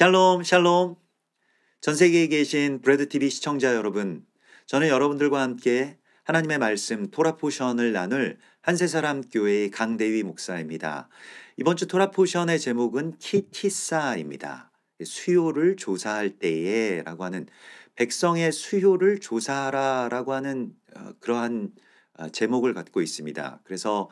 샬롬, 샬롬. 전 세계에 계신 브레드 TV 시청자 여러분, 저는 여러분들과 함께 하나님의 말씀 토라 포션을 나눌 한세 사람 교회의 강대위 목사입니다. 이번 주 토라 포션의 제목은 키티사입니다. 수요를 조사할 때에라고 하는 백성의 수요를 조사하라라고 하는 어, 그러한 어, 제목을 갖고 있습니다. 그래서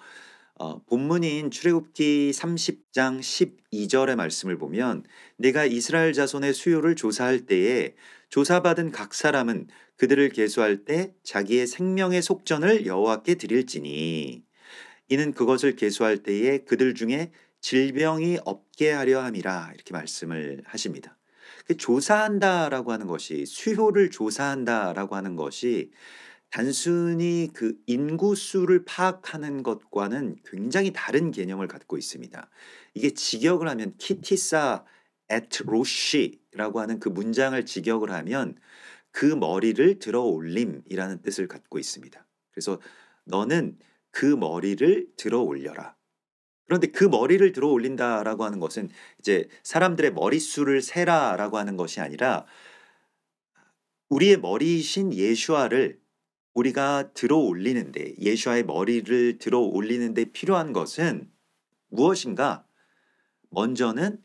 어, 본문인 출애굽기 30장 12절의 말씀을 보면 내가 이스라엘 자손의 수요를 조사할 때에 조사받은 각 사람은 그들을 계수할 때 자기의 생명의 속전을 여호와께 드릴지니 이는 그것을 계수할 때에 그들 중에 질병이 없게 하려 함이라 이렇게 말씀을 하십니다. 그 조사한다라고 하는 것이 수요를 조사한다라고 하는 것이 단순히 그 인구수를 파악하는 것과는 굉장히 다른 개념을 갖고 있습니다. 이게 직역을 하면 키티사 에트로시라고 하는 그 문장을 직역을 하면 그 머리를 들어 올림이라는 뜻을 갖고 있습니다. 그래서 너는 그 머리를 들어 올려라. 그런데 그 머리를 들어 올린다라고 하는 것은 이제 사람들의 머릿수를 세라라고 하는 것이 아니라 우리의 머리이신 예수아를 우리가 들어 올리는데 예수아의 머리를 들어 올리는데 필요한 것은 무엇인가? 먼저는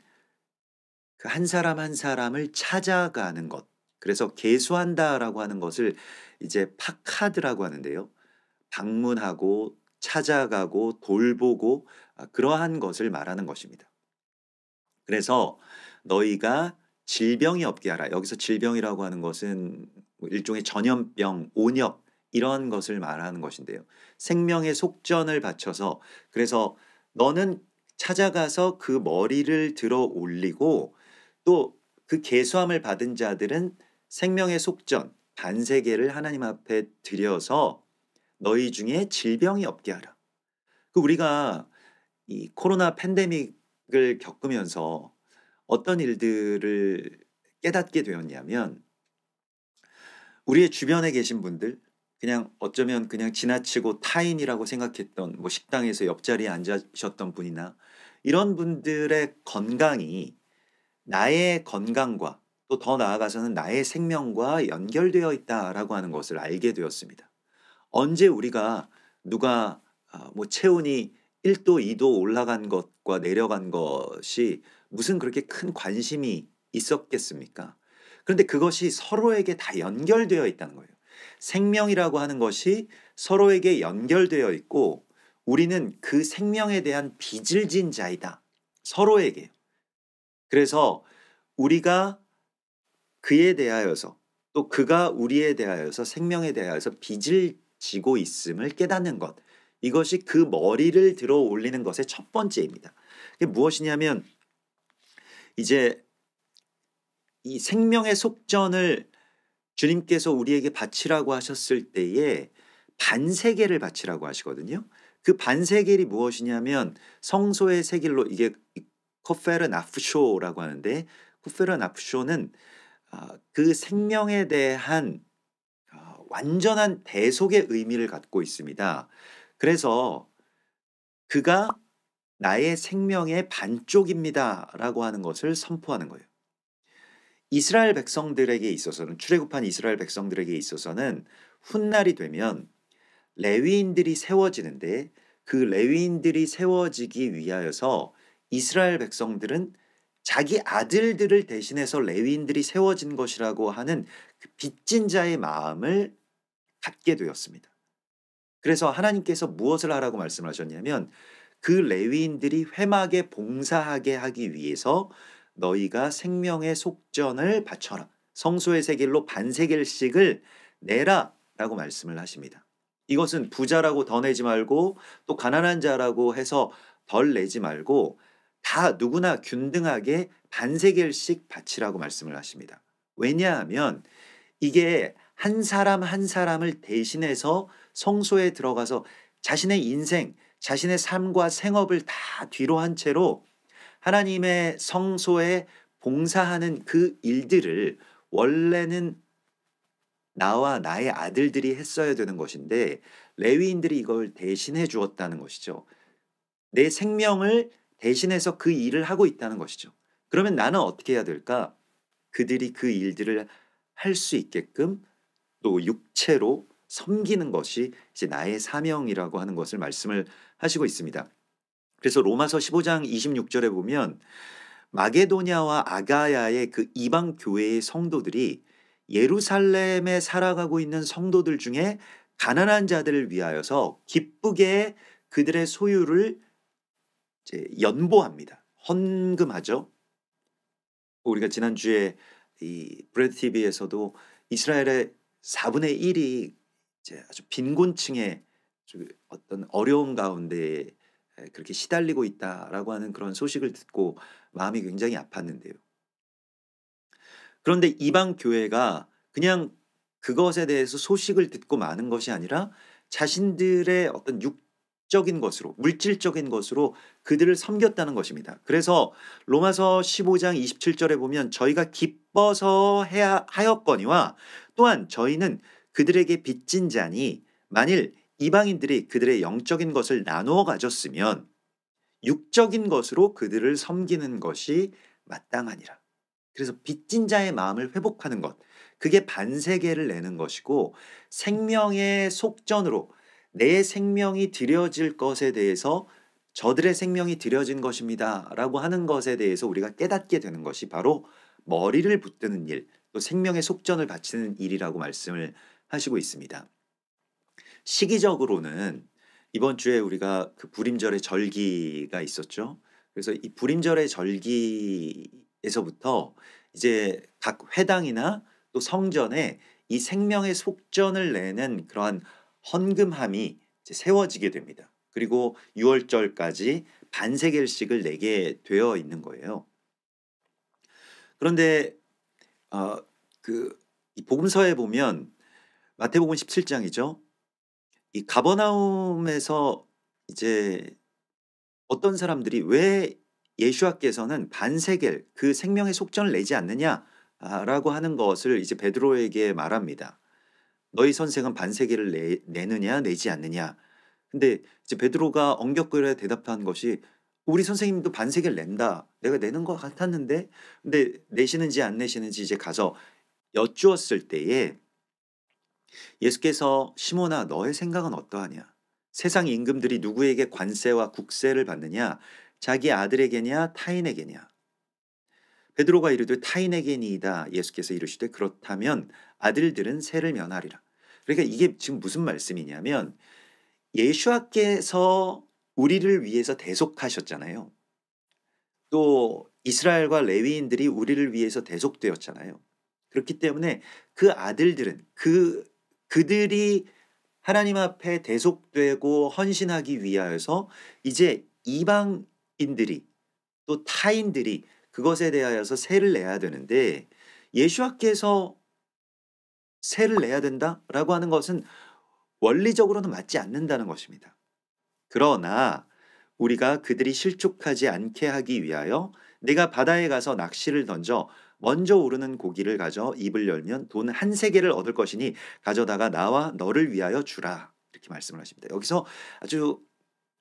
그 한 사람 한 사람을 찾아가는 것. 그래서 개수한다라고 하는 것을 이제 파카드라고 하는데요. 방문하고 찾아가고 돌보고 아, 그러한 것을 말하는 것입니다. 그래서 너희가 질병이 없게 하라. 여기서 질병이라고 하는 것은 뭐 일종의 전염병, 온역 이런 것을 말하는 것인데요. 생명의 속전을 바쳐서 그래서 너는 찾아가서 그 머리를 들어 올리고 또 그 개수함을 받은 자들은 생명의 속전 반세계를 하나님 앞에 드려서 너희 중에 질병이 없게 하라. 그 우리가 이 코로나 팬데믹을 겪으면서 어떤 일들을 깨닫게 되었냐면 우리의 주변에 계신 분들 그냥 어쩌면 그냥 지나치고 타인이라고 생각했던 뭐 식당에서 옆자리에 앉으셨던 분이나 이런 분들의 건강이 나의 건강과 또 더 나아가서는 나의 생명과 연결되어 있다라고 하는 것을 알게 되었습니다. 언제 우리가 누가 아, 뭐 체온이 1도, 2도 올라간 것과 내려간 것이 무슨 그렇게 큰 관심이 있었겠습니까? 그런데 그것이 서로에게 다 연결되어 있다는 거예요. 생명이라고 하는 것이 서로에게 연결되어 있고 우리는 그 생명에 대한 빚을 진 자이다. 서로에게. 그래서 우리가 그에 대하여서 또 그가 우리에 대하여서 생명에 대하여서 빚을 지고 있음을 깨닫는 것. 이것이 그 머리를 들어 올리는 것의 첫 번째입니다. 그게 무엇이냐면 이제 이 생명의 속전을 주님께서 우리에게 바치라고 하셨을 때에 반세계를 바치라고 하시거든요. 그반세계이 무엇이냐면 성소의 세길로 이게 코페르 나프쇼라고 하는데 코페르 나프쇼는 아, 그 생명에 대한 아, 완전한 대속의 의미를 갖고 있습니다. 그래서 그가 나의 생명의 반쪽입니다라고 하는 것을 선포하는 거예요. 이스라엘 백성들에게 있어서는 출애굽한 이스라엘 백성들에게 있어서는 훗날이 되면 레위인들이 세워지는데 그 레위인들이 세워지기 위하여서 이스라엘 백성들은 자기 아들들을 대신해서 레위인들이 세워진 것이라고 하는 그 빚진 자의 마음을 갖게 되었습니다. 그래서 하나님께서 무엇을 하라고 말씀하셨냐면 그 레위인들이 회막에 봉사하게 하기 위해서 너희가 생명의 속전을 바쳐라. 성소의 세길로 반세길씩을 내라. 라고 말씀을 하십니다. 이것은 부자라고 더 내지 말고 또 가난한 자라고 해서 덜 내지 말고 다 누구나 균등하게 반세길씩 바치라고 말씀을 하십니다. 왜냐하면 이게 한 사람 한 사람을 대신해서 성소에 들어가서 자신의 인생, 자신의 삶과 생업을 다 뒤로 한 채로 하나님의 성소에 봉사하는 그 일들을 원래는 나와 나의 아들들이 했어야 되는 것인데 레위인들이 이걸 대신해 주었다는 것이죠. 내 생명을 대신해서 그 일을 하고 있다는 것이죠. 그러면 나는 어떻게 해야 될까? 그들이 그 일들을 할 수 있게끔 또 육체로 섬기는 것이 이제 나의 사명이라고 하는 것을 말씀을 하시고 있습니다. 그래서 로마서 15장 26절에 보면 마게도냐와 아가야의 그 이방 교회의 성도들이 예루살렘에 살아가고 있는 성도들 중에 가난한 자들을 위하여서 기쁘게 그들의 소유를 연보합니다. 헌금하죠. 우리가 지난주에 이 브레드 TV에서도 이스라엘의 4분의 1이 이제 아주 빈곤층의 어떤 어려움 가운데 그렇게 시달리고 있다라고 하는 그런 소식을 듣고 마음이 굉장히 아팠는데요. 그런데 이방 교회가 그냥 그것에 대해서 소식을 듣고 마는 것이 아니라 자신들의 어떤 육적인 것으로 물질적인 것으로 그들을 섬겼다는 것입니다. 그래서 로마서 15장 27절에 보면 저희가 기뻐서 해야 하였거니와 또한 저희는 그들에게 빚진 자니 만일 이방인들이 그들의 영적인 것을 나누어 가졌으면 육적인 것으로 그들을 섬기는 것이 마땅하니라. 그래서 빚진 자의 마음을 회복하는 것, 그게 반세계를 내는 것이고 생명의 속전으로 내 생명이 드려질 것에 대해서 저들의 생명이 드려진 것입니다. 라고 하는 것에 대해서 우리가 깨닫게 되는 것이 바로 머리를 붙드는 일, 또 생명의 속전을 바치는 일이라고 말씀을 하시고 있습니다. 시기적으로는 이번 주에 우리가 그 불임절의 절기가 있었죠. 그래서 이 불임절의 절기에서부터 이제 각 회당이나 또 성전에 이 생명의 속전을 내는 그러한 헌금함이 세워지게 됩니다. 그리고 6월절까지 반세겔씩을 내게 되어 있는 거예요. 그런데 어, 그이 복음서에 보면 마태복음 17장이죠. 이 가버나움에서 이제 어떤 사람들이 왜 예수와께서는 반세겔 그 생명의 속전을 내지 않느냐라고 하는 것을 이제 베드로에게 말합니다. 너희 선생은 반세겔을 내, 내느냐 내지 않느냐. 근데 이제 베드로가 엉겹거에 대답한 것이 우리 선생님도 반세겔 낸다. 내가 내는 것 같았는데 근데 내시는지 안 내시는지 이제 가서 여쭈었을 때에 예수께서 시몬아 너의 생각은 어떠하냐? 세상 임금들이 누구에게 관세와 국세를 받느냐? 자기 아들에게냐 타인에게냐? 베드로가 이르되 타인에게니이다. 예수께서 이르시되 그렇다면 아들들은 세를 면하리라. 그러니까 이게 지금 무슨 말씀이냐면 예수와께서 우리를 위해서 대속하셨잖아요. 또 이스라엘과 레위인들이 우리를 위해서 대속되었잖아요. 그렇기 때문에 그 아들들은 그 그들이 하나님 앞에 대속되고 헌신하기 위하여서 이제 이방인들이 또 타인들이 그것에 대하여서 세를 내야 되는데 예수와께서 세를 내야 된다라고 하는 것은 원리적으로는 맞지 않는다는 것입니다. 그러나 우리가 그들이 실족하지 않게 하기 위하여 내가 바다에 가서 낚시를 던져 먼저 오르는 고기를 가져 입을 열면 돈 한 세계를 얻을 것이니 가져다가 나와 너를 위하여 주라. 이렇게 말씀을 하십니다. 여기서 아주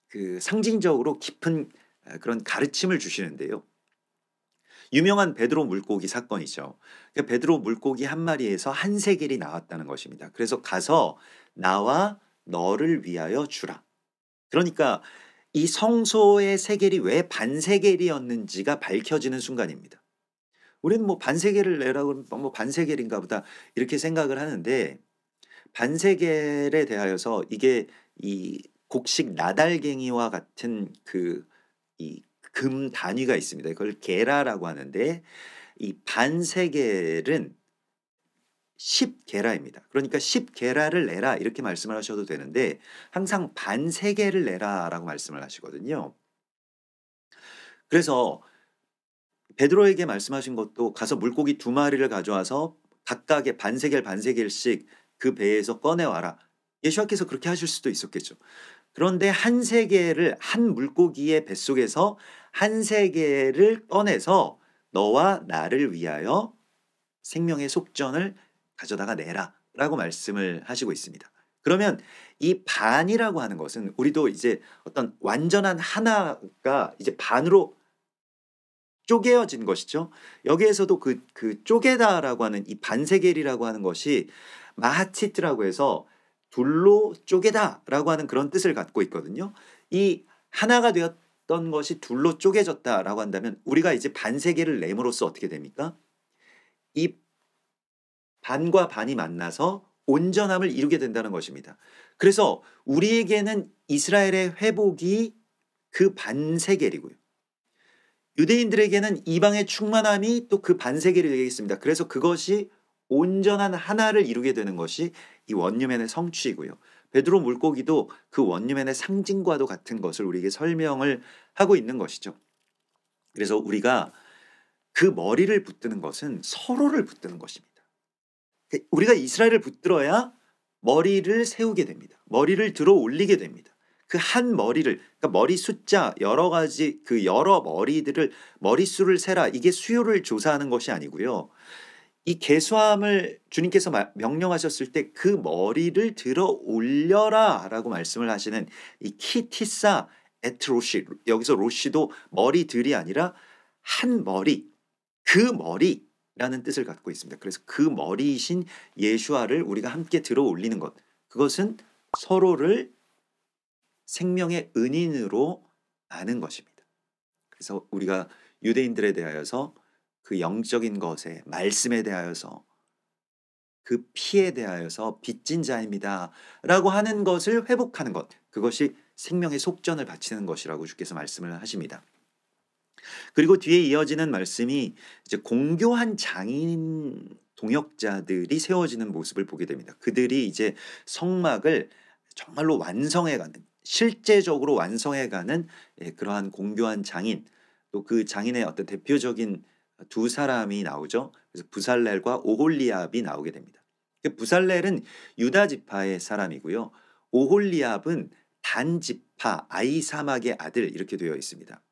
그 상징적으로 깊은 그런 가르침을 주시는데요. 유명한 베드로 물고기 사건이죠. 그 베드로 물고기 한 마리에서 한 세겔이 나왔다는 것입니다. 그래서 가서 나와 너를 위하여 주라. 그러니까 이 성소의 세겔이 왜 반세겔이었는지가 밝혀지는 순간입니다. 우리는 뭐반세계를 내라고 뭐반세계인가 뭐 보다 이렇게 생각을 하는데 반세계에 대하여서 이게 이 곡식 나달갱이와 같은 그 이 금 단위가 있습니다. 이걸 게라라고 하는데 이반세계는 10게라입니다. 그러니까 10게라를 내라 이렇게 말씀을 하셔도 되는데 항상 반세계를 내라라고 말씀을 하시거든요. 그래서 베드로에게 말씀하신 것도 가서 물고기 두 마리를 가져와서 각각의 반세겔 반세겔씩 그 배에서 꺼내와라. 예수와께서 그렇게 하실 수도 있었겠죠. 그런데 한 세계를 한 물고기의 뱃속에서 한 세계를 꺼내서 너와 나를 위하여 생명의 속전을 가져다가 내라 라고 말씀을 하시고 있습니다. 그러면 이 반이라고 하는 것은 우리도 이제 어떤 완전한 하나가 이제 반으로 쪼개어진 것이죠. 여기에서도 그, 그 쪼개다라고 하는 이 반세겔이라고 하는 것이 마하치트라고 해서 둘로 쪼개다라고 하는 그런 뜻을 갖고 있거든요. 이 하나가 되었던 것이 둘로 쪼개졌다라고 한다면 우리가 이제 반세계를 내므로써 어떻게 됩니까? 이 반과 반이 만나서 온전함을 이루게 된다는 것입니다. 그래서 우리에게는 이스라엘의 회복이 그 반세겔이고요. 유대인들에게는 이방의 충만함이 또 그 반세계를 얘기했습니다. 그래서 그것이 온전한 하나를 이루게 되는 것이 이 원유맨의 성취이고요. 베드로 물고기도 그 원유맨의 상징과도 같은 것을 우리에게 설명을 하고 있는 것이죠. 그래서 우리가 그 머리를 붙드는 것은 서로를 붙드는 것입니다. 우리가 이스라엘을 붙들어야 머리를 세우게 됩니다. 머리를 들어 올리게 됩니다. 그한 머리를 그러니까 머리 숫자 여러 가지 그 여러 머리들을 머릿수를 세라 이게 수요를 조사하는 것이 아니고요. 이 개수함을 주님께서 명령하셨을 때 그 머리를 들어 올려라라고 말씀을 하시는 이 키티사 에트로시 여기서 로시도 머리들이 아니라 한 머리 그 머리라는 뜻을 갖고 있습니다. 그래서 그 머리이신 예수아를 우리가 함께 들어 올리는 것 그것은 서로를 생명의 은인으로 아는 것입니다. 그래서 우리가 유대인들에 대하여서 그 영적인 것에 말씀에 대하여서 그 피에 대하여서 빚진 자입니다라고 하는 것을 회복하는 것 그것이 생명의 속전을 바치는 것이라고 주께서 말씀을 하십니다. 그리고 뒤에 이어지는 말씀이 이제 공교한 장인 동역자들이 세워지는 모습을 보게 됩니다. 그들이 이제 성막을 정말로 완성해 가는 실제적으로 완성해가는 예, 그러한 공교한 장인 또 그 장인의 어떤 대표적인 두 사람이 나오죠. 그래서 부살렐과 오홀리압이 나오게 됩니다. 그 부살렐은 유다 지파의 사람이고요. 오홀리압은 단 지파 아이사막의 아들 이렇게 되어 있습니다.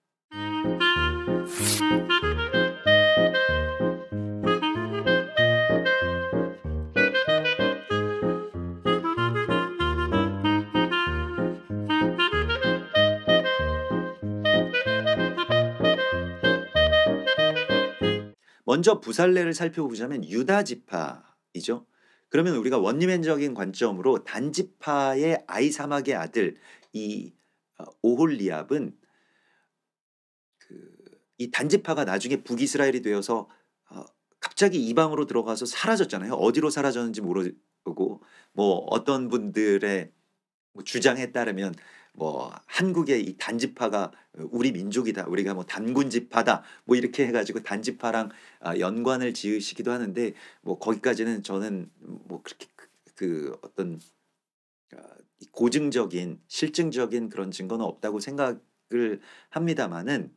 먼저 부살레를 살펴보자면 유다 지파이죠. 그러면 우리가 원리맨적인 관점으로 단지파의 아이사막의 아들 이 어, 오홀리압은 그이 단지파가 나중에 북이스라엘이 되어서 어, 갑자기 이방으로 들어가서 사라졌잖아요. 어디로 사라졌는지 모르고 뭐 어떤 분들의 뭐 주장에 따르면 뭐 한국의 이 단지파가 우리 민족이다 우리가 뭐 단군지파다 뭐 이렇게 해가지고 단지파랑 아, 연관을 지으시기도 하는데 뭐 거기까지는 저는 뭐 그렇게 그, 그 어떤 아, 고증적인 실증적인 그런 증거는 없다고 생각을 합니다만은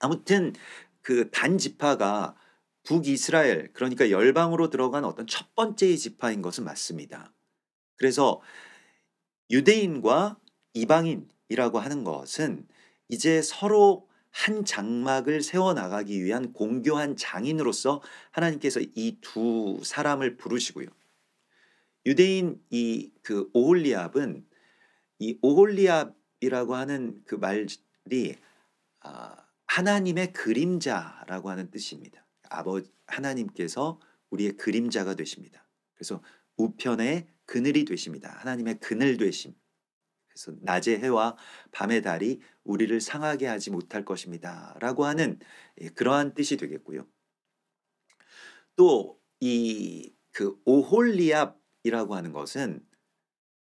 아무튼 그 단지파가 북이스라엘 그러니까 열방으로 들어간 어떤 첫 번째의 지파인 것은 맞습니다. 그래서 유대인과 이방인이라고 하는 것은 이제 서로 한 장막을 세워나가기 위한 공교한 장인으로서 하나님께서 이 두 사람을 부르시고요. 유대인 이 그 오홀리압은 이 그 오홀리압이라고 하는 그 말이 아, 하나님의 그림자라고 하는 뜻입니다. 아버 하나님께서 우리의 그림자가 되십니다. 그래서 우편의 그늘이 되십니다. 하나님의 그늘 되십니다 그래서 낮의 해와 밤의 달이 우리를 상하게 하지 못할 것입니다. 라고 하는 예, 그러한 뜻이 되겠고요. 또 이 그 오홀리압이라고 하는 것은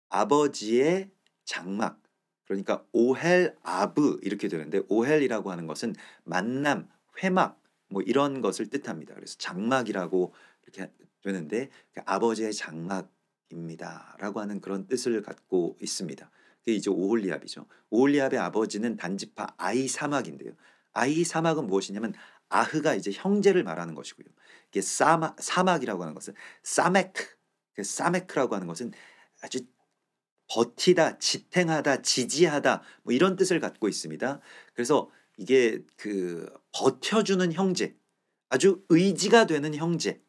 아버지의 장막 그러니까 오헬 아브 이렇게 되는데 오헬이라고 하는 것은 만남, 회막 뭐 이런 것을 뜻합니다. 그래서 장막이라고 이렇게 되는데 그 아버지의 장막입니다라고 하는 그런 뜻을 갖고 있습니다. 그게 이제 오홀리압이죠. 오홀리압의 아버지는 단지파 아이사막인데요. 아이사막은 무엇이냐면 아흐가 이제 형제를 말하는 것이고요. 이게 사마, 사막이라고 하는 것은 사메크, 그 사메크라고 하는 것은 아주 버티다, 지탱하다, 지지하다 뭐 이런 뜻을 갖고 있습니다. 그래서 이게 그 버텨주는 형제, 아주 의지가 되는 형제,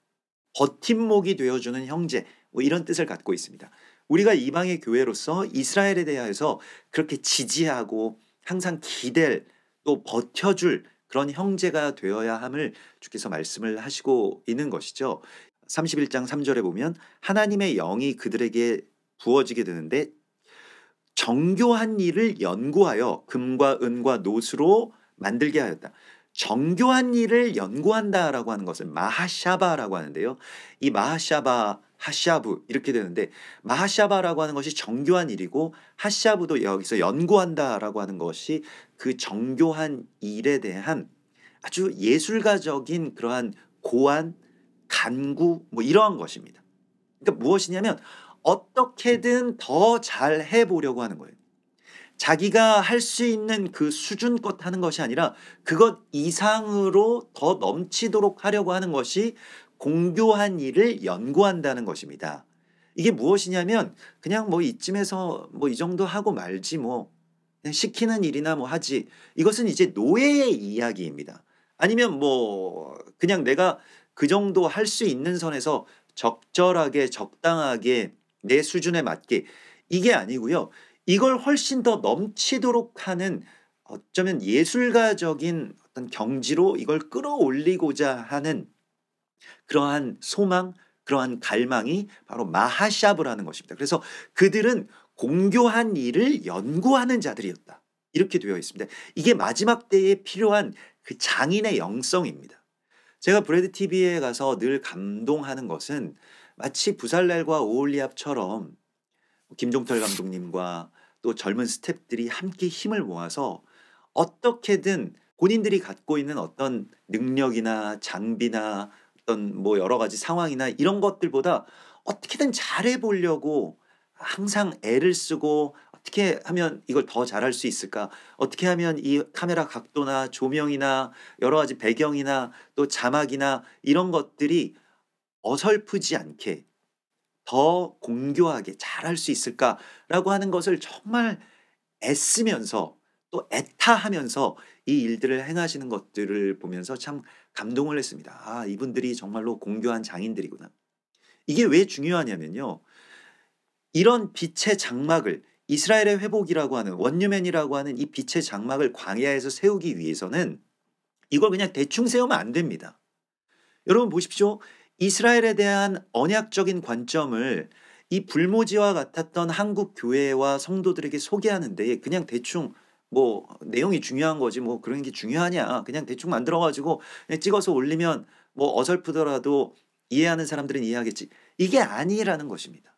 버팀목이 되어주는 형제 뭐 이런 뜻을 갖고 있습니다. 우리가 이방의 교회로서 이스라엘에 대하여서 그렇게 지지하고 항상 기댈 또 버텨줄 그런 형제가 되어야 함을 주께서 말씀을 하시고 있는 것이죠. 31장 3절에 보면 하나님의 영이 그들에게 부어지게 되는데 정교한 일을 연구하여 금과 은과 노수로 만들게 하였다. 정교한 일을 연구한다라고 하는 것을 마하샤바라고 하는데요. 이 마하샤바 하샤부 이렇게 되는데 마하샤바라고 하는 것이 정교한 일이고 하샤부도 여기서 연구한다라고 하는 것이 그 정교한 일에 대한 아주 예술가적인 그러한 고안 간구 뭐 이러한 것입니다. 그러니까 무엇이냐면 어떻게든 더 잘 해보려고 하는 거예요. 자기가 할 수 있는 그 수준껏 하는 것이 아니라 그것 이상으로 더 넘치도록 하려고 하는 것이 공교한 일을 연구한다는 것입니다. 이게 무엇이냐면 그냥 뭐 이쯤에서 뭐 이 정도 하고 말지 뭐 그냥 시키는 일이나 뭐 하지 이것은 이제 노예의 이야기입니다. 아니면 뭐 그냥 내가 그 정도 할 수 있는 선에서 적절하게 적당하게 내 수준에 맞게 이게 아니고요. 이걸 훨씬 더 넘치도록 하는 어쩌면 예술가적인 어떤 경지로 이걸 끌어올리고자 하는 그러한 소망, 그러한 갈망이 바로 마하샤브라는 것입니다. 그래서 그들은 공교한 일을 연구하는 자들이었다. 이렇게 되어 있습니다. 이게 마지막 때에 필요한 그 장인의 영성입니다. 제가 브레드 TV에 가서 늘 감동하는 것은 마치 부살날과 오울리압처럼 김종철 감독님과 또 젊은 스탭들이 함께 힘을 모아서 어떻게든 본인들이 갖고 있는 어떤 능력이나 장비나 어떤 뭐 여러 가지 상황이나 이런 것들보다 어떻게든 잘해 보려고 항상 애를 쓰고 어떻게 하면 이걸 더 잘할 수 있을까? 어떻게 하면 이 카메라 각도나 조명이나 여러 가지 배경이나 또 자막이나 이런 것들이 어설프지 않게 더 공교하게 잘할 수 있을까라고 하는 것을 정말 애쓰면서 또 애타하면서 이 일들을 행하시는 것들을 보면서 참 감동을 했습니다. 아, 이분들이 정말로 공교한 장인들이구나. 이게 왜 중요하냐면요. 이런 빛의 장막을 이스라엘의 회복이라고 하는 원유맨이라고 하는 이 빛의 장막을 광야에서 세우기 위해서는 이걸 그냥 대충 세우면 안 됩니다. 여러분 보십시오. 이스라엘에 대한 언약적인 관점을 이 불모지와 같았던 한국 교회와 성도들에게 소개하는 데 그냥 대충 뭐 내용이 중요한 거지 뭐 그런 게 중요하냐 그냥 대충 만들어 가지고 찍어서 올리면 뭐 어설프더라도 이해하는 사람들은 이해하겠지 이게 아니라는 것입니다.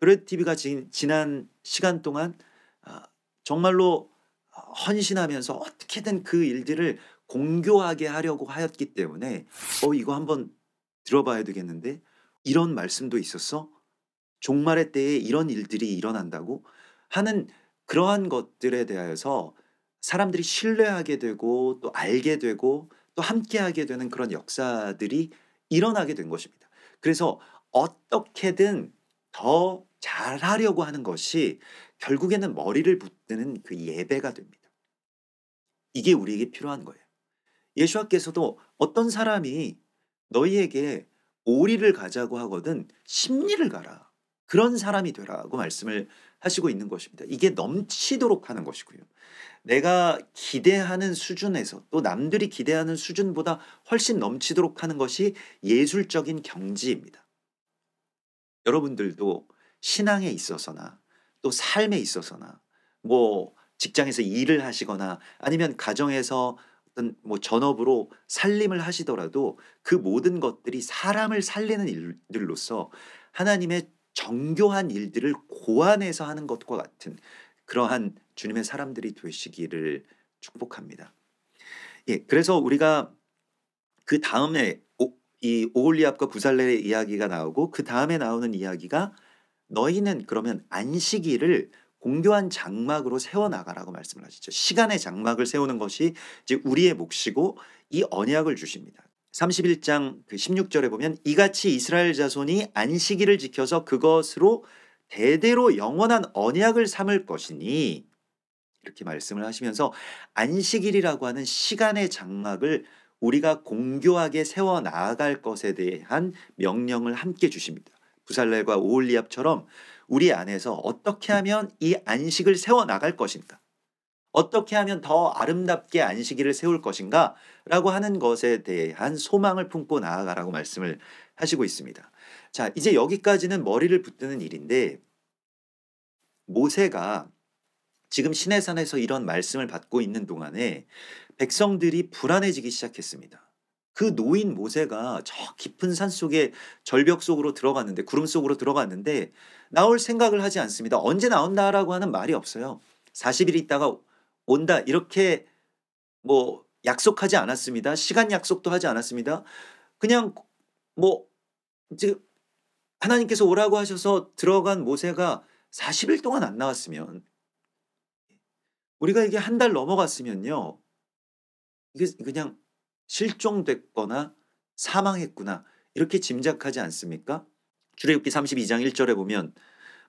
브레드 TV가 지난 시간 동안 아, 정말로 헌신하면서 어떻게든 그 일들을 공교하게 하려고 하였기 때문에 어 이거 한번 들어봐야 되겠는데 이런 말씀도 있었어 종말의 때에 이런 일들이 일어난다고 하는 그러한 것들에 대하여서 사람들이 신뢰하게 되고 또 알게 되고 또 함께하게 되는 그런 역사들이 일어나게 된 것입니다. 그래서 어떻게든 더 잘하려고 하는 것이 결국에는 머리를 붙드는 그 예배가 됩니다. 이게 우리에게 필요한 거예요. 예수와께서도 어떤 사람이 너희에게 오리를 가자고 하거든 심리를 가라. 그런 사람이 되라고 말씀을 하시고 있는 것입니다. 이게 넘치도록 하는 것이고요. 내가 기대하는 수준에서 또 남들이 기대하는 수준보다 훨씬 넘치도록 하는 것이 예술적인 경지입니다. 여러분들도 신앙에 있어서나 또 삶에 있어서나 뭐 직장에서 일을 하시거나 아니면 가정에서 어떤 뭐 전업으로 살림을 하시더라도 그 모든 것들이 사람을 살리는 일들로서 하나님의 정교한 일들을 고안해서 하는 것과 같은 그러한 주님의 사람들이 되시기를 축복합니다. 예, 그래서 우리가 그 다음에 이 오올리압과 부살레의 이야기가 나오고 그 다음에 나오는 이야기가 너희는 그러면 안식일을 공교한 장막으로 세워나가라고 말씀을 하시죠. 시간의 장막을 세우는 것이 이제 우리의 몫이고 이 언약을 주십니다. 31장 그 16절에 보면 이같이 이스라엘 자손이 안식일을 지켜서 그것으로 대대로 영원한 언약을 삼을 것이니 이렇게 말씀을 하시면서 안식일이라고 하는 시간의 장막을 우리가 공교하게 세워 나아갈 것에 대한 명령을 함께 주십니다. 부살렐과 오홀리압처럼 우리 안에서 어떻게 하면 이 안식을 세워 나갈 것인가? 어떻게 하면 더 아름답게 안식일을 세울 것인가 라고 하는 것에 대한 소망을 품고 나아가라고 말씀을 하시고 있습니다. 자, 이제 여기까지는 머리를 붙드는 일인데 모세가 지금 시내산에서 이런 말씀을 받고 있는 동안에 백성들이 불안해지기 시작했습니다. 그 노인 모세가 저 깊은 산 속에 절벽 속으로 들어갔는데 구름 속으로 들어갔는데 나올 생각을 하지 않습니다. 언제 나온다라고 하는 말이 없어요. 40일 있다가 온다 이렇게 뭐 약속하지 않았습니다. 시간 약속도 하지 않았습니다. 그냥 뭐 이제 하나님께서 오라고 하셔서 들어간 모세가 40일 동안 안 나왔으면 우리가 이게 한 달 넘어갔으면요. 이게 그냥 실종됐거나 사망했구나. 이렇게 짐작하지 않습니까? 주례굽기 32장 1절에 보면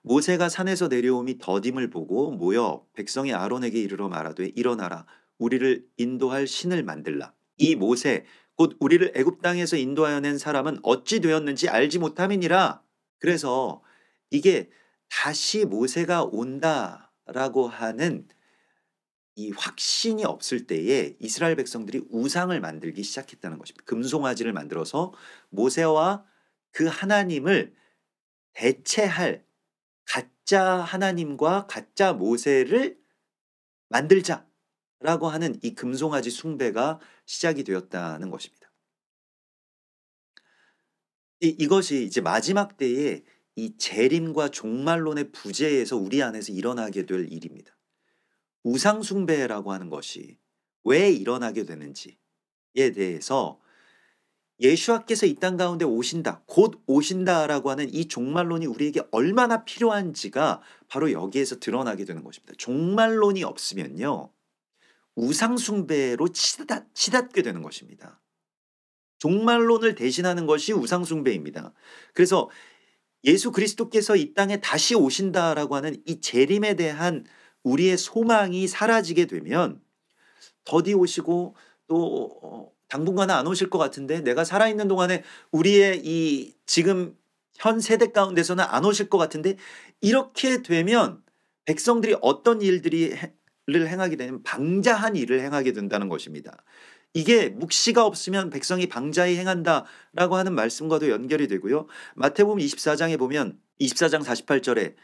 모세가 산에서 내려옴이 더딤을 보고 모여 백성의 아론에게 이르러 말하되 일어나라 우리를 인도할 신을 만들라 이 모세 곧 우리를 애굽 땅에서 인도하여 낸 사람은 어찌 되었는지 알지 못함이니라 그래서 이게 다시 모세가 온다라고 하는 이 확신이 없을 때에 이스라엘 백성들이 우상을 만들기 시작했다는 것입니다. 금송아지를 만들어서 모세와 그 하나님을 대체할 가짜 하나님과 가짜 모세를 만들자라고 하는 이 금송아지 숭배가 시작이 되었다는 것입니다. 이, 이것이 이제 마지막 때에 이 재림과 종말론의 부재에서 우리 안에서 일어나게 될 일입니다. 우상숭배라고 하는 것이 왜 일어나게 되는지에 대해서 예수와께서 이 땅 가운데 오신다, 곧 오신다라고 하는 이 종말론이 우리에게 얼마나 필요한지가 바로 여기에서 드러나게 되는 것입니다. 종말론이 없으면요, 우상숭배로 치닫, 치닫게 되는 것입니다. 종말론을 대신하는 것이 우상숭배입니다. 그래서 예수 그리스도께서 이 땅에 다시 오신다라고 하는 이 재림에 대한 우리의 소망이 사라지게 되면 더디 오시고 또 어, 당분간은 안 오실 것 같은데 내가 살아있는 동안에 우리의 이 지금 현 세대 가운데서는 안 오실 것 같은데 이렇게 되면 백성들이 어떤 일들을 행하게 되면 방자한 일을 행하게 된다는 것입니다. 이게 묵시가 없으면 백성이 방자히 행한다라고 하는 말씀과도 연결이 되고요. 마태복음 24장에 보면 24장 48절에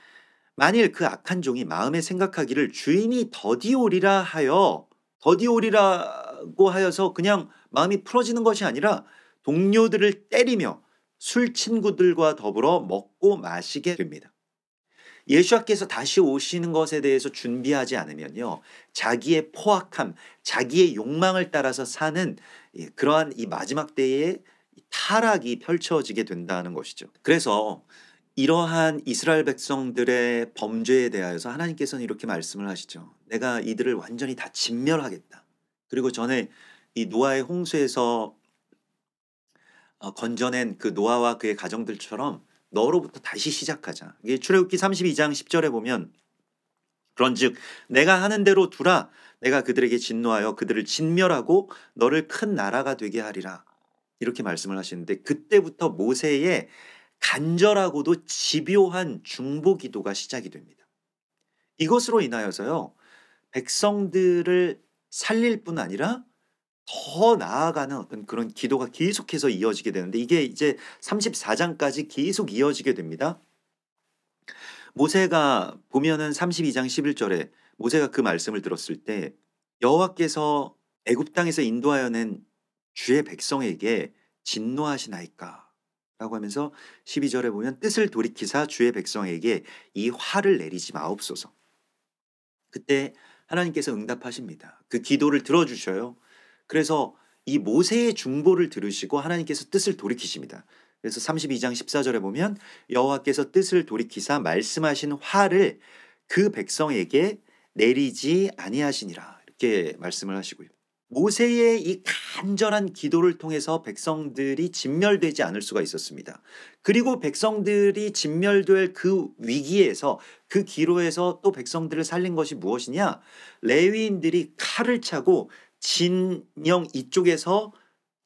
만일 그 악한 종이 마음에 생각하기를 주인이 더디오리라 하여 더디오리라고 하여서 그냥 마음이 풀어지는 것이 아니라 동료들을 때리며 술 친구들과 더불어 먹고 마시게 됩니다. 예수와께서 다시 오시는 것에 대해서 준비하지 않으면요. 자기의 포악함, 자기의 욕망을 따라서 사는 그러한 이 마지막 때의 타락이 펼쳐지게 된다는 것이죠. 그래서 이러한 이스라엘 백성들의 범죄에 대하여서 하나님께서는 이렇게 말씀을 하시죠. 내가 이들을 완전히 다 진멸하겠다. 그리고 전에 이 노아의 홍수에서 어, 건져낸 그 노아와 그의 가정들처럼 너로부터 다시 시작하자. 이게 출애굽기 32장 10절에 보면 그런즉 내가 하는 대로 두라 내가 그들에게 진노하여 그들을 진멸하고 너를 큰 나라가 되게 하리라. 이렇게 말씀을 하시는데 그때부터 모세의 간절하고도 집요한 중보 기도가 시작이 됩니다. 이것으로 인하여서요, 백성들을 살릴 뿐 아니라 더 나아가는 어떤 그런 기도가 계속해서 이어지게 되는데 이게 이제 34장까지 계속 이어지게 됩니다. 모세가 보면은 32장 11절에 모세가 그 말씀을 들었을 때 여호와께서 애굽 땅에서 인도하여 낸 주의 백성에게 진노하시나이까 라고 하면서 12절에 보면 뜻을 돌이키사 주의 백성에게 이 화를 내리지 마옵소서. 그때 하나님께서 응답하십니다. 그 기도를 들어주셔요. 그래서 이 모세의 중보를 들으시고 하나님께서 뜻을 돌이키십니다. 그래서 32장 14절에 보면 여호와께서 뜻을 돌이키사 말씀하신 화를 그 백성에게 내리지 아니하시니라 이렇게 말씀을 하시고요. 모세의 이 간절한 기도를 통해서 백성들이 진멸되지 않을 수가 있었습니다. 그리고 백성들이 진멸될 그 위기에서 그 기로에서 또 백성들을 살린 것이 무엇이냐? 레위인들이 칼을 차고 진영 이쪽에서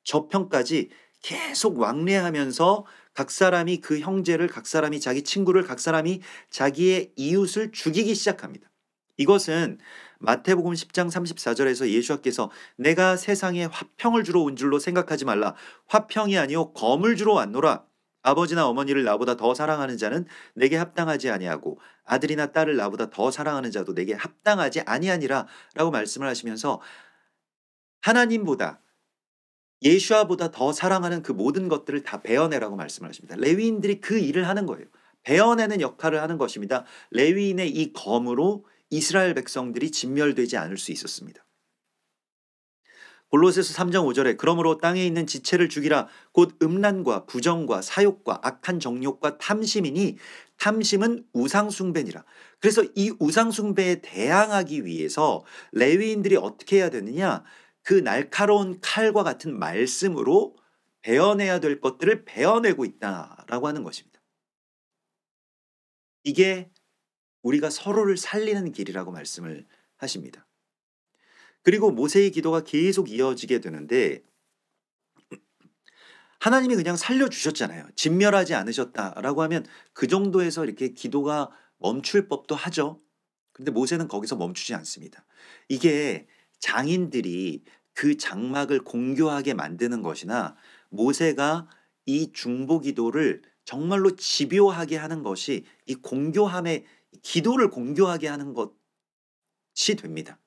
저편까지 계속 왕래하면서 각 사람이 그 형제를 각 사람이 자기 친구를 각 사람이 자기의 이웃을 죽이기 시작합니다. 이것은 마태복음 10장 34절에서 예수께서 와 내가 세상에 화평을 주러 온 줄로 생각하지 말라 화평이 아니요 검을 주러 왔노라 아버지나 어머니를 나보다 더 사랑하는 자는 내게 합당하지 아니하고 아들이나 딸을 나보다 더 사랑하는 자도 내게 합당하지 아니하니라라고 말씀을 하시면서 하나님보다 예수아보다 더 사랑하는 그 모든 것들을 다 베어내라고 말씀을 하십니다. 레위인들이 그 일을 하는 거예요. 베어내는 역할을 하는 것입니다. 레위인의 이 검으로 이스라엘 백성들이 진멸되지 않을 수 있었습니다. 골로새서 3장 5절에 그러므로 땅에 있는 지체를 죽이라 곧 음란과 부정과 사욕과 악한 정욕과 탐심이니 탐심은 우상 숭배니라. 그래서 이 우상 숭배에 대항하기 위해서 레위인들이 어떻게 해야 되느냐? 그 날카로운 칼과 같은 말씀으로 배어내야 될 것들을 배어내고 있다라고 하는 것입니다. 이게 우리가 서로를 살리는 길이라고 말씀을 하십니다. 그리고 모세의 기도가 계속 이어지게 되는데 하나님이 그냥 살려주셨잖아요. 진멸하지 않으셨다라고 하면 그 정도에서 이렇게 기도가 멈출 법도 하죠. 근데 모세는 거기서 멈추지 않습니다. 이게 장인들이 그 장막을 공교하게 만드는 것이나 모세가 이 중보 기도를 정말로 집요하게 하는 것이 이 공교함의 기도를 공교하게 하는 것이 됩니다.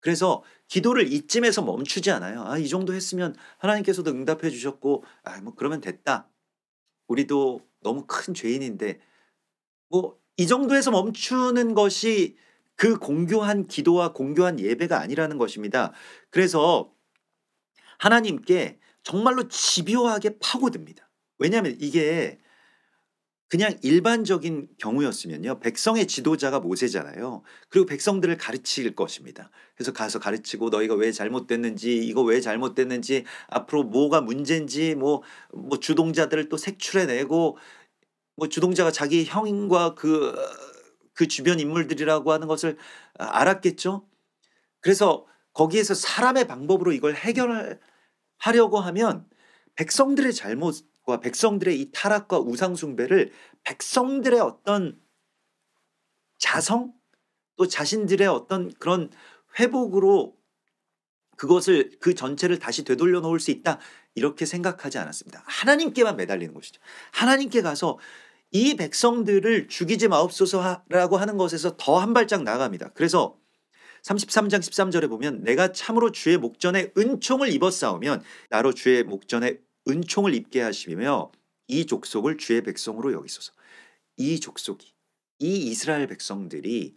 그래서 기도를 이쯤에서 멈추지 않아요. 아, 이 정도 했으면 하나님께서도 응답해 주셨고, 아, 뭐, 그러면 됐다. 우리도 너무 큰 죄인인데, 뭐, 이 정도에서 멈추는 것이 그 공교한 기도와 공교한 예배가 아니라는 것입니다. 그래서 하나님께 정말로 집요하게 파고듭니다. 왜냐하면 이게 그냥 일반적인 경우였으면요. 백성의 지도자가 모세잖아요. 그리고 백성들을 가르칠 것입니다. 그래서 가서 가르치고 너희가 왜 잘못됐는지, 이거 왜 잘못됐는지, 앞으로 뭐가 문제인지, 뭐, 뭐 주동자들을 또 색출해내고, 뭐 주동자가 자기 형인과 그, 그 주변 인물들이라고 하는 것을 알았겠죠? 그래서 거기에서 사람의 방법으로 이걸 해결하려고 하면 백성들의 잘못, 과 백성들의 이 타락과 우상 숭배를 백성들의 어떤 자성 또 자신들의 어떤 그런 회복으로 그것을 그 전체를 다시 되돌려 놓을 수 있다 이렇게 생각하지 않았습니다. 하나님께만 매달리는 것이죠. 하나님께 가서 이 백성들을 죽이지 마옵소서라고 하는 것에서 더 한 발짝 나갑니다. 그래서 33장 13절에 보면 내가 참으로 주의 목전에 은총을 입었사오면 나로 주의 목전에 은총을 입게 하시며 이 족속을 주의 백성으로 여기소서. 이 족속이 이 이스라엘 백성들이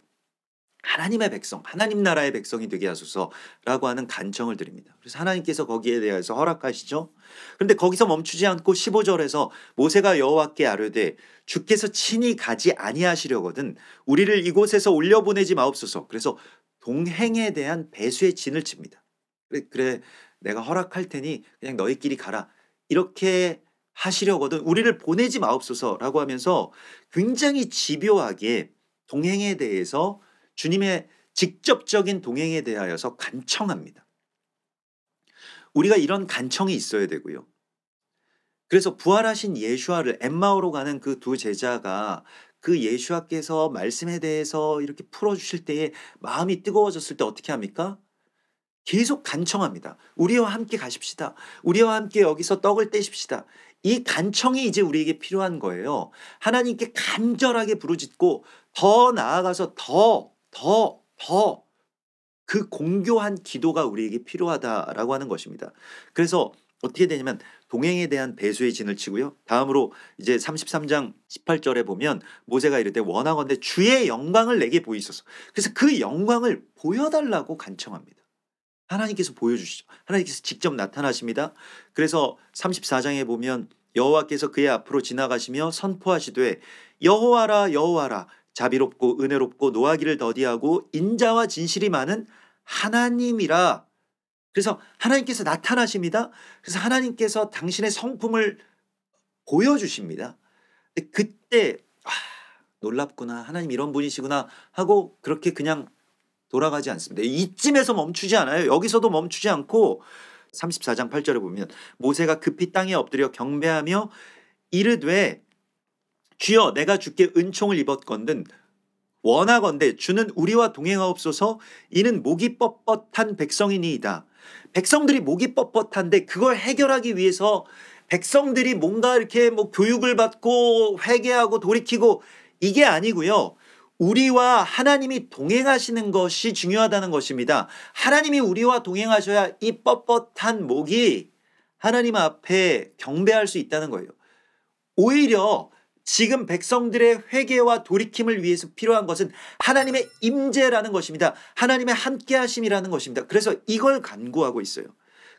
하나님의 백성, 하나님 나라의 백성이 되게 하소서라고 하는 간청을 드립니다. 그래서 하나님께서 거기에 대해서 허락하시죠. 그런데 거기서 멈추지 않고 15절에서 모세가 여호와께 아뢰되 주께서 친히 가지 아니하시려거든 우리를 이곳에서 올려보내지 마옵소서. 그래서 동행에 대한 배수의 진을 칩니다. 그래, 그래 내가 허락할 테니 그냥 너희끼리 가라. 이렇게 하시려거든 우리를 보내지 마옵소서라고 하면서 굉장히 집요하게 동행에 대해서 주님의 직접적인 동행에 대하여서 간청합니다. 우리가 이런 간청이 있어야 되고요. 그래서 부활하신 예수아를 엠마오로 가는 그 두 제자가 그 예수아께서 말씀에 대해서 이렇게 풀어주실 때에 마음이 뜨거워졌을 때 어떻게 합니까? 계속 간청합니다. 우리와 함께 가십시다. 우리와 함께 여기서 떡을 떼십시다. 이 간청이 이제 우리에게 필요한 거예요. 하나님께 간절하게 부르짖고 더 나아가서 더, 더, 더 그 공교한 기도가 우리에게 필요하다라고 하는 것입니다. 그래서 어떻게 되냐면 동행에 대한 배수의 진을 치고요. 다음으로 이제 33장 18절에 보면 모세가 이럴 때 원하건대 주의 영광을 내게 보이소서. 그래서 그 영광을 보여달라고 간청합니다. 하나님께서 보여주시죠. 하나님께서 직접 나타나십니다. 그래서 34장에 보면 여호와께서 그의 앞으로 지나가시며 선포하시되 여호와라 여호와라 자비롭고 은혜롭고 노하기를 더디하고 인자와 진실이 많은 하나님이라. 그래서 하나님께서 나타나십니다. 그래서 하나님께서 당신의 성품을 보여주십니다. 그때 아, 놀랍구나 하나님 이런 분이시구나 하고 그렇게 그냥 돌아가지 않습니다. 이쯤에서 멈추지 않아요. 여기서도 멈추지 않고 34장 8절에 보면 모세가 급히 땅에 엎드려 경배하며 이르되 주여 내가 주께 은총을 입었건든 원하건대 주는 우리와 동행하옵소서 이는 목이 뻣뻣한 백성이니이다. 백성들이 목이 뻣뻣한데 그걸 해결하기 위해서 백성들이 뭔가 이렇게 뭐 교육을 받고 회개하고 돌이키고 이게 아니고요. 우리와 하나님이 동행하시는 것이 중요하다는 것입니다. 하나님이 우리와 동행하셔야 이 뻣뻣한 목이 하나님 앞에 경배할 수 있다는 거예요. 오히려 지금 백성들의 회개와 돌이킴을 위해서 필요한 것은 하나님의 임재라는 것입니다. 하나님의 함께 하심이라는 것입니다. 그래서 이걸 간구하고 있어요.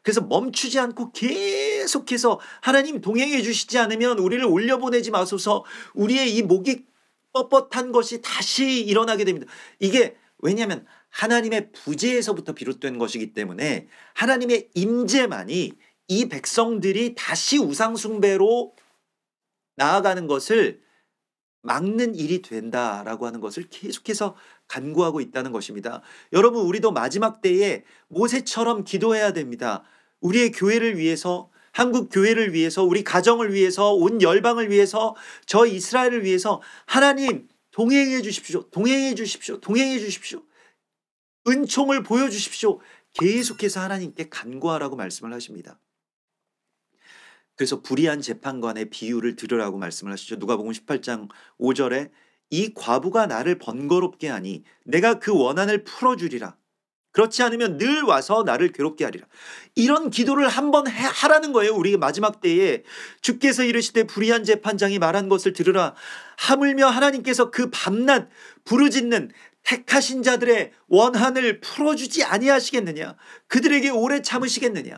그래서 멈추지 않고 계속해서 하나님 동행해 주시지 않으면 우리를 올려보내지 마소서 우리의 이 목이 뻣뻣한 것이 다시 일어나게 됩니다. 이게 왜냐하면 하나님의 부재에서부터 비롯된 것이기 때문에 하나님의 임재만이 이 백성들이 다시 우상 숭배로 나아가는 것을 막는 일이 된다라고 하는 것을 계속해서 간구하고 있다는 것입니다. 여러분 우리도 마지막 때에 모세처럼 기도해야 됩니다. 우리의 교회를 위해서 한국 교회를 위해서 우리 가정을 위해서 온 열방을 위해서 저 이스라엘을 위해서 하나님 동행해 주십시오. 동행해 주십시오. 동행해 주십시오. 은총을 보여 주십시오. 계속해서 하나님께 간구하라고 말씀을 하십니다. 그래서 불의한 재판관의 비유를 들으라고 말씀을 하시죠. 누가복음 18장 5절에 이 과부가 나를 번거롭게 하니 내가 그 원한을 풀어 주리라. 그렇지 않으면 늘 와서 나를 괴롭게 하리라. 이런 기도를 한번 하라는 거예요. 우리 마지막 때에 주께서 이르시되 불의한 재판장이 말한 것을 들으라. 하물며 하나님께서 그 밤낮 부르짖는 택하신 자들의 원한을 풀어주지 아니하시겠느냐? 그들에게 오래 참으시겠느냐?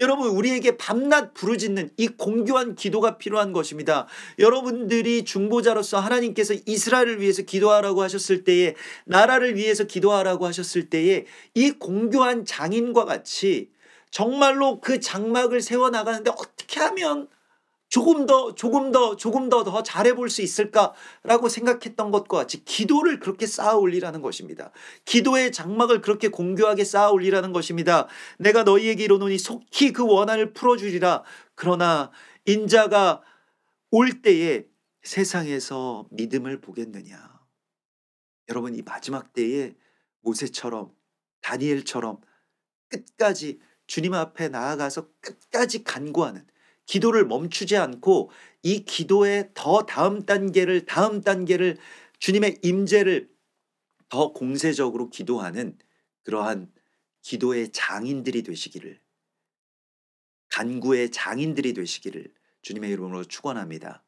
여러분 우리에게 밤낮 부르짖는 이 공교한 기도가 필요한 것입니다. 여러분들이 중보자로서 하나님께서 이스라엘을 위해서 기도하라고 하셨을 때에 나라를 위해서 기도하라고 하셨을 때에 이 공교한 장인과 같이 정말로 그 장막을 세워 나가는데 어떻게 하면 조금 더, 조금 더, 조금 더 더 잘해볼 수 있을까라고 생각했던 것과 같이 기도를 그렇게 쌓아 올리라는 것입니다. 기도의 장막을 그렇게 공교하게 쌓아 올리라는 것입니다. 내가 너희에게 이르노니 속히 그 원한을 풀어주리라. 그러나 인자가 올 때에 세상에서 믿음을 보겠느냐. 여러분, 이 마지막 때에 모세처럼 다니엘처럼 끝까지 주님 앞에 나아가서 끝까지 간구하는 기도를 멈추지 않고 이 기도의 더 다음 단계를 다음 단계를 주님의 임재를 더 공세적으로 기도하는 그러한 기도의 장인들이 되시기를 간구의 장인들이 되시기를 주님의 이름으로 축원합니다.